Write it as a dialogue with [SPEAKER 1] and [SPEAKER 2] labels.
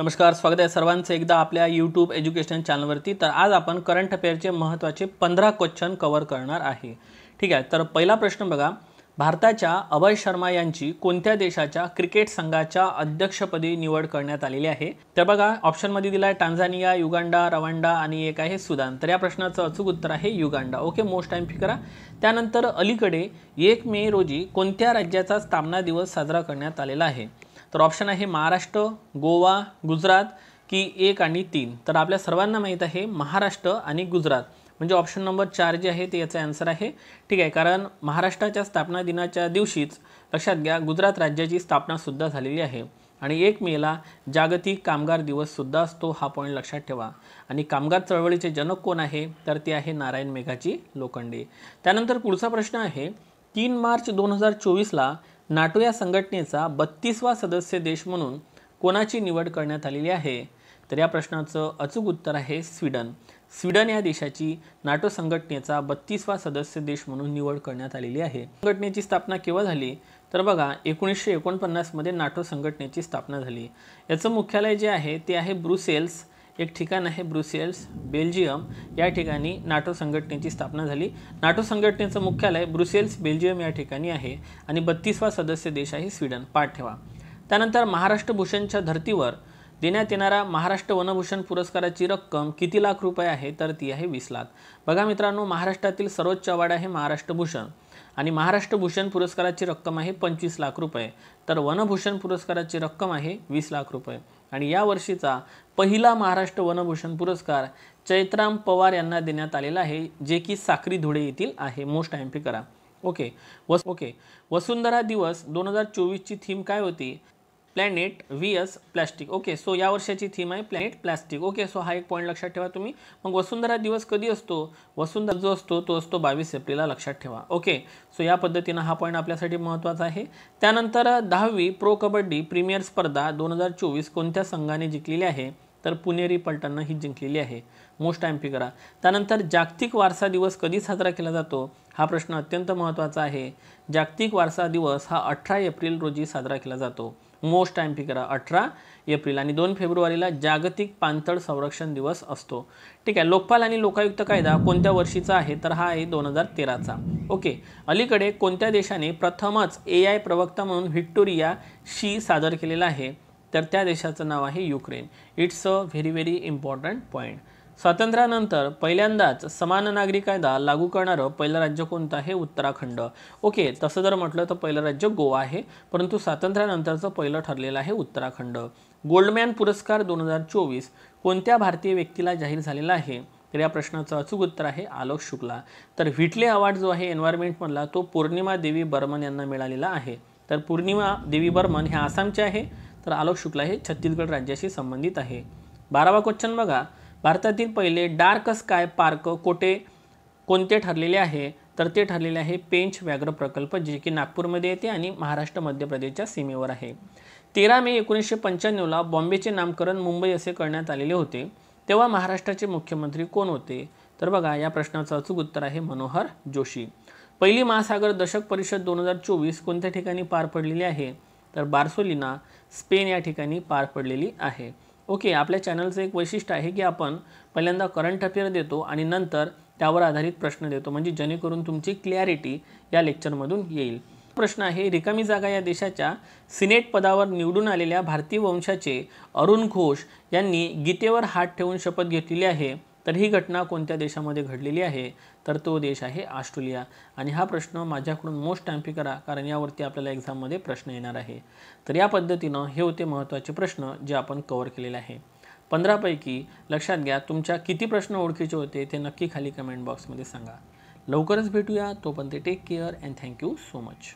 [SPEAKER 1] नमस्कार स्वागत आहे सर्वांचं एकदा आपल्या यूट्यूब एज्युकेशन चॅनलवरती तर आज आपण करंट अफेअरचे महत्त्वाचे पंधरा क्वेश्चन कवर करणार आहे ठीक आहे तर पहिला प्रश्न बघा भारताच्या अभय शर्मा यांची कोणत्या देशाच्या क्रिकेट संघाच्या अध्यक्षपदी निवड करण्यात आलेली आहे तर बघा ऑप्शनमध्ये दिला आहे टांझानिया युगांडा रवांडा आणि एक आहे सुदान तर या प्रश्नाचं अचूक उत्तर आहे युगांडा ओके मोस्ट टाईम फिकरा त्यानंतर अलीकडे एक मे रोजी कोणत्या राज्याचा स्थापना दिवस साजरा करण्यात आलेला आहे तर ऑप्शन आहे महाराष्ट्र गोवा गुजरात की एक आणि तीन तर आपल्या सर्वांना माहीत आहे महाराष्ट्र आणि गुजरात म्हणजे ऑप्शन नंबर चार जे आहे ते याचा आन्सर आहे ठीक आहे कारण महाराष्ट्राच्या स्थापना दिनाच्या दिवशीच लक्षात घ्या गुजरात राज्याची स्थापनासुद्धा झालेली आहे आणि एक मेला जागतिक कामगार दिवससुद्धा असतो हा पॉईंट लक्षात ठेवा आणि कामगार चळवळीचे जनक कोण आहे तर ते आहे नारायण मेघाची लोखंडे त्यानंतर पुढचा प्रश्न आहे तीन मार्च दोन हजार चोवीसला नाटो या संघटनेचा बत्तीसवा सदस्य देश म्हणून कोणाची निवड करण्यात आलेली आहे तर या प्रश्नाचं अचूक उत्तर आहे स्वीडन स्वीडन या देशाची नाटो संघटनेचा बत्तीसवा सदस्य देश म्हणून निवड करण्यात आलेली आहे संघटनेची स्थापना केव्हा झाली तर बघा एकोणीसशे एकोणपन्नासमध्ये नाटो संघटनेची स्थापना झाली याचं मुख्यालय जे आहे ते आहे ब्रुसेल्स एक ठिकाण आहे ब्रुसेल्स बेल्जियम या ठिकाणी नाटो संघटनेची स्थापना झाली नाटो संघटनेचं मुख्यालय ब्रुसेल्स बेल्जियम या ठिकाणी आहे आणि बत्तीसवा सदस्य देश आहे स्वीडन पाठ ठेवा त्यानंतर महाराष्ट्र भूषणच्या धर्तीवर देण्यात येणारा महाराष्ट्र वनभूषण पुरस्काराची रक्कम किती लाख रुपये आहे तर ती आहे वीस लाख बघा मित्रांनो महाराष्ट्रातील सर्वोच्च अवॉर्ड आहे महाराष्ट्र भूषण आणि महाराष्ट्र भूषण पुरस्काराची रक्कम आहे पंचवीस लाख रुपये तर वनभूषण पुरस्काराची रक्कम आहे वीस लाख रुपये आणि या वर्षीचा पहिला महाराष्ट्र वनभूषण पुरस्कार चैत्राम पवार यांना देण्यात आलेला आहे जे की साखरी धुळे येथील आहे मोस्ट एम्पी करा ओके वस ओके वसुंधरा दिवस दोन हजार चोवीसची थीम काय होती planet S plastic okay so या वर्षाची थीम आहे प्लॅनेट प्लॅस्टिक ओके सो हा एक पॉईंट लक्षात ठेवा तुम्ही मग वसुंधरा दिवस कधी असतो वसुंधरा जो असतो तो असतो बावीस एप्रिलला लक्षात ठेवा ओके सो या पद्धतीनं हा पॉईंट आपल्यासाठी महत्त्वाचा आहे त्यानंतर दहावी प्रो कबड्डी प्रीमियर स्पर्धा दोन हजार चोवीस कोणत्या संघाने जिंकलेली आहे तर पुणेरी पलटणं ही जिंकलेली आहे मोस्ट एम्पी करा त्यानंतर जागतिक वारसा दिवस कधी साजरा केला जातो हा प्रश्न अत्यंत महत्त्वाचा आहे जागतिक वारसा दिवस हा अठरा एप्रिल रोजी साजरा केला जातो मोस्ट टाईम पी करा अठरा एप्रिल आणि दोन फेब्रुवारीला जागतिक पांतळ संरक्षण दिवस असतो ठीक आहे लोकपाल आणि लोकायुक्त कायदा कोणत्या वर्षीचा आहे तर हा आहे दोन हजार तेराचा ओके अलीकडे कोणत्या देशाने प्रथमच ए आय प्रवक्ता म्हणून व्हिक्टोरिया शी सादर केलेला आहे तर त्या देशाचं नाव आहे Ukraine it's a very very important point स्वातंत्र्यानंतर पहिल्यांदाच समान नागरी कायदा लागू करणारं पहिलं राज्य कोणतं आहे उत्तराखंड ओके तसं जर म्हटलं तर पहिलं राज्य गोवा आहे परंतु स्वातंत्र्यानंतरचं पहिलं ठरलेलं आहे उत्तराखंड गोल्डमॅन पुरस्कार दोन हजार चोवीस कोणत्या भारतीय व्यक्तीला जाहीर झालेला आहे तर या प्रश्नाचं अचूक उत्तर आहे आलोक शुक्ला तर व्हिटले अवॉर्ड जो आहे एन्व्हायरमेंटमधला तो पौर्णिमा देवी बर्मन यांना मिळालेला आहे तर पूर्णिमा देवी बर्मन हे आसामचे आहे तर आलोक शुक्ला हे छत्तीसगड राज्याशी संबंधित आहे बारावा क्वेश्चन बघा भारतातील पहिले डार्क स्काय पार्क कोठे कोणते ठरलेले आहे तर ते ठरलेले आहे पेंच व्याघ्र प्रकल्प जे की नागपूरमध्ये येते आणि महाराष्ट्र मध्य प्रदेशच्या सीमेवर आहे तेरा मे एकोणीसशे पंच्याण्णवला बॉम्बेचे नामकरण मुंबई असे करण्यात आलेले होते तेव्हा महाराष्ट्राचे मुख्यमंत्री कोण होते तर बघा या प्रश्नाचं अचूक उत्तर आहे मनोहर जोशी पहिली महासागर दशक परिषद दोन हजार चोवीस कोणत्या ठिकाणी पार पडलेली आहे तर बार्सोलिना स्पेन या ठिकाणी पार पडलेली आहे ओके आपल्या चॅनलचं एक वैशिष्ट्य आहे की आपण पहिल्यांदा करंट अफेअर देतो आणि नंतर त्यावर आधारित प्रश्न देतो म्हणजे जेणेकरून तुमची क्लॅरिटी या लेक्चरमधून येईल प्रश्न आहे रिकामी जागा या देशाच्या सिनेट पदावर निवडून आलेल्या भारतीय वंशाचे अरुण घोष यांनी गीतेवर हात ठेवून शपथ घेतलेली आहे तर ही घटना कोणत्या देशामध्ये घडलेली आहे तर तो देश आहे ऑस्ट्रेलिया आणि हा प्रश्न माझ्याकडून मोस्ट ॲम्पी करा कारण यावरती आपल्याला एक्झाममध्ये प्रश्न येणार आहे तर या पद्धतीनं हे होते महत्त्वाचे प्रश्न जे आपण कवर केलेले आहे पंधरापैकी लक्षात घ्या तुमच्या किती प्रश्न ओळखीचे होते ते नक्की खाली कमेंट बॉक्समध्ये सांगा लवकरच भेटूया तोपर्यंत take care and thank you so much